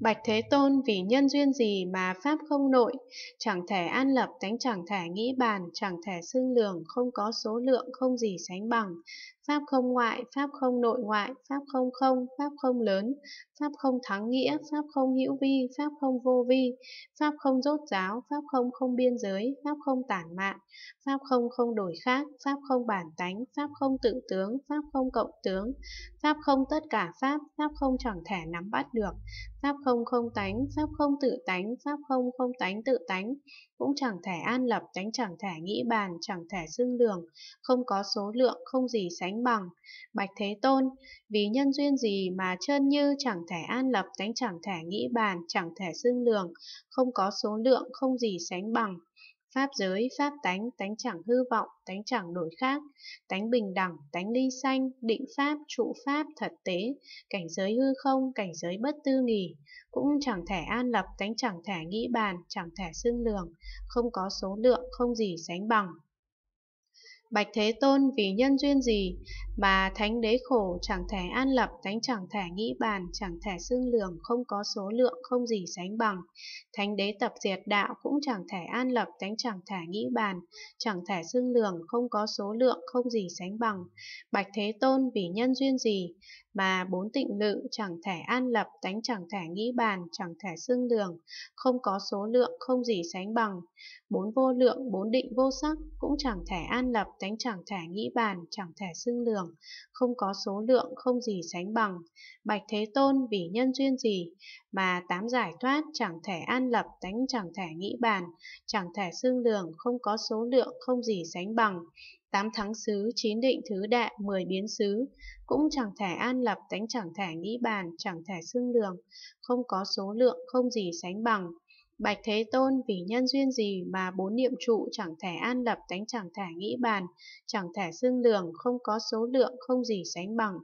Bạch Thế Tôn vì nhân duyên gì mà Pháp không nội, chẳng thể an lập tánh chẳng thể nghĩ bàn, chẳng thể xương lường, không có số lượng, không gì sánh bằng, Pháp không ngoại, Pháp không nội ngoại, Pháp không không, Pháp không lớn, Pháp không thắng nghĩa, Pháp không hữu vi, Pháp không vô vi, Pháp không rốt ráo Pháp không không biên giới, Pháp không tản mạn, Pháp không không đổi khác, Pháp không bản tánh, Pháp không tự tướng, Pháp không cộng tướng, Pháp không tất cả Pháp, Pháp không chẳng thể nắm bắt được, Pháp không không tánh, Pháp không tự tánh, Pháp không không tánh tự tánh, cũng chẳng thể an lập, tánh chẳng thể nghĩ bàn, chẳng thể xưng lường, không có số lượng, không gì sánh sánh bằng. Bạch Thế Tôn, vì nhân duyên gì mà chân như chẳng thể an lập, tánh chẳng thể nghĩ bàn, chẳng thể xưng lường, không có số lượng, không gì sánh bằng. Pháp giới, pháp tánh, tánh chẳng hư vọng, tánh chẳng đổi khác, tánh bình đẳng, tánh ly xanh, định pháp, trụ pháp, thật tế, cảnh giới hư không, cảnh giới bất tư nghỉ, cũng chẳng thể an lập, tánh chẳng thể nghĩ bàn, chẳng thể xưng lường, không có số lượng, không gì sánh bằng. Bạch Thế Tôn vì nhân duyên gì mà thánh đế khổ chẳng thể an lập, thánh chẳng thể nghĩ bàn, chẳng thể xương lường, không có số lượng, không gì sánh bằng. Thánh đế tập diệt đạo cũng chẳng thể an lập, thánh chẳng thể nghĩ bàn, chẳng thể xương lường, không có số lượng, không gì sánh bằng. Bạch Thế Tôn vì nhân duyên gì mà bốn tịnh lự chẳng thể an lập tánh chẳng thể nghĩ bàn chẳng thể xương đường không có số lượng không gì sánh bằng bốn vô lượng bốn định vô sắc cũng chẳng thể an lập tánh chẳng thể nghĩ bàn chẳng thể xương đường không có số lượng không gì sánh bằng bạch thế tôn vì nhân duyên gì mà tám giải thoát chẳng thể an lập tánh chẳng thể nghĩ bàn chẳng thể xương đường không có số lượng không gì sánh bằng tám thắng xứ, chín định thứ đại, mười biến xứ, cũng chẳng thể an lập, tánh chẳng thể nghĩ bàn, chẳng thể xương đường, không có số lượng, không gì sánh bằng. Bạch Thế Tôn vì nhân duyên gì mà bốn niệm trụ chẳng thể an lập tánh chẳng thể nghĩ bàn, chẳng thể xương lường, không có số lượng, không gì sánh bằng.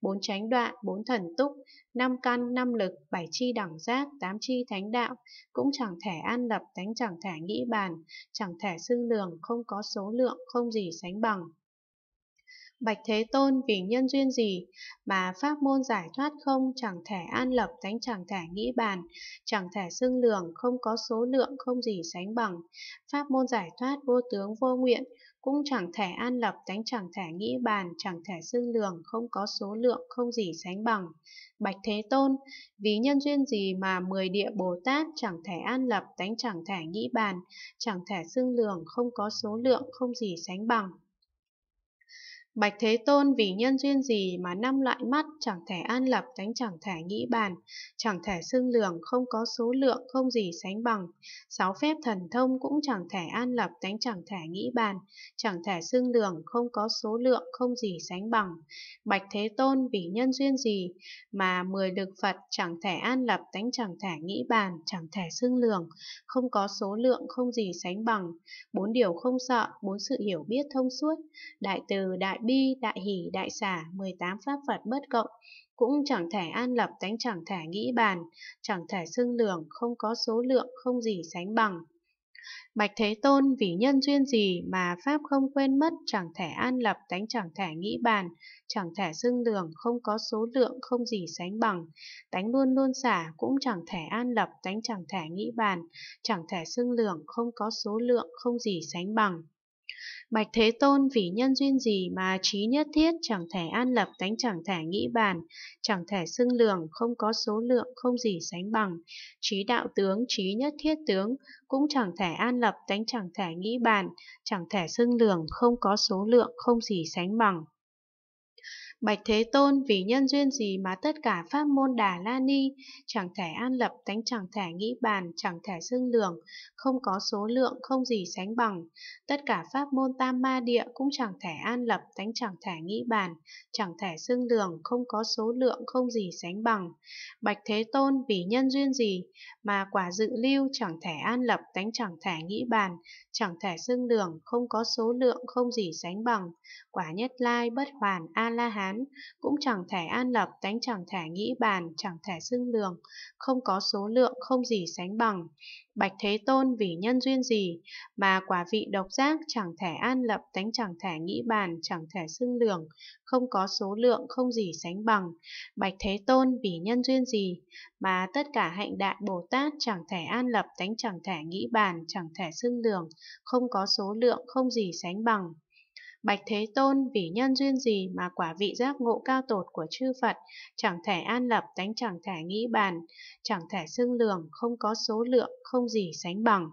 Bốn tránh đoạn, bốn thần túc, năm căn, năm lực, bảy chi đẳng giác, tám chi thánh đạo, cũng chẳng thể an lập tánh chẳng thể nghĩ bàn, chẳng thể xương lường, không có số lượng, không gì sánh bằng. Bạch Thế Tôn vì nhân duyên gì mà pháp môn giải thoát không chẳng thể an lập tánh chẳng thể nghĩ bàn, chẳng thể xưng lường, không có số lượng không gì sánh bằng. Pháp môn giải thoát vô tướng vô nguyện, cũng chẳng thể an lập tánh chẳng thể nghĩ bàn, chẳng thể xưng lường, không có số lượng không gì sánh bằng. Bạch Thế Tôn, vì nhân duyên gì mà mười địa Bồ Tát chẳng thể an lập tánh chẳng thể nghĩ bàn, chẳng thể xưng lường, không có số lượng không gì sánh bằng. Bạch Thế Tôn vì nhân duyên gì mà năm loại mắt chẳng thể an lập tánh chẳng thể nghĩ bàn, chẳng thể xưng lường không có số lượng không gì sánh bằng. Sáu phép thần thông cũng chẳng thể an lập tánh chẳng thể nghĩ bàn, chẳng thể xưng lường không có số lượng không gì sánh bằng. Bạch Thế Tôn vì nhân duyên gì mà mười lực Phật chẳng thể an lập tánh chẳng thể nghĩ bàn, chẳng thể xưng lường, không có số lượng không gì sánh bằng. Bốn điều không sợ, bốn sự hiểu biết thông suốt, đại từ đại bi, đại hỷ, đại xả, 18 pháp Phật bất cộng, cũng chẳng thể an lập tánh chẳng thể nghĩ bàn, chẳng thể xưng lường, không có số lượng, không gì sánh bằng. Bạch Thế Tôn vì nhân duyên gì mà Pháp không quên mất chẳng thể an lập tánh chẳng thể nghĩ bàn, chẳng thể xưng lường không có số lượng, không gì sánh bằng. Tánh luôn luôn xả cũng chẳng thể an lập tánh chẳng thể nghĩ bàn, chẳng thể xưng lường, không có số lượng, không gì sánh bằng. Bạch Thế Tôn vì nhân duyên gì mà trí nhất thiết, chẳng thể an lập, tánh chẳng thể nghĩ bàn, chẳng thể xưng lường, không có số lượng, không gì sánh bằng. Trí đạo tướng, trí nhất thiết tướng, cũng chẳng thể an lập, tánh chẳng thể nghĩ bàn, chẳng thể xưng lường, không có số lượng, không gì sánh bằng. Bạch Thế Tôn vì nhân duyên gì mà tất cả pháp môn Đà La Ni, chẳng thể an lập, tánh chẳng thể nghĩ bàn, chẳng thể xưng lường, không có số lượng, không gì sánh bằng. Tất cả pháp môn Tam Ma Địa cũng chẳng thể an lập, tánh chẳng thể nghĩ bàn, chẳng thể xưng lường, không có số lượng, không gì sánh bằng. Bạch Thế Tôn vì nhân duyên gì mà quả dự lưu chẳng thể an lập, tánh chẳng thể nghĩ bàn, chẳng thể xưng lường, không có số lượng, không gì sánh bằng. Quả nhất lai bất hoàn A-la-hán án, cũng chẳng thể an lập, tánh chẳng thể nghĩ bàn, chẳng thể xưng lường, không có số lượng, không gì sánh bằng. Bạch Thế Tôn vì nhân duyên gì, mà quả vị độc giác chẳng thể an lập, tánh chẳng thể nghĩ bàn, chẳng thể xưng lường, không có số lượng, không gì sánh bằng. Bạch Thế Tôn vì nhân duyên gì, mà tất cả hạnh đại Bồ Tát chẳng thể an lập, tánh chẳng thể nghĩ bàn, chẳng thể xưng lường, không có số lượng, không gì sánh bằng. Bạch Thế Tôn vì nhân duyên gì mà quả vị giác ngộ cao tột của chư Phật, chẳng thể an lập, tánh chẳng thể nghĩ bàn, chẳng thể xưng lường, không có số lượng, không gì sánh bằng.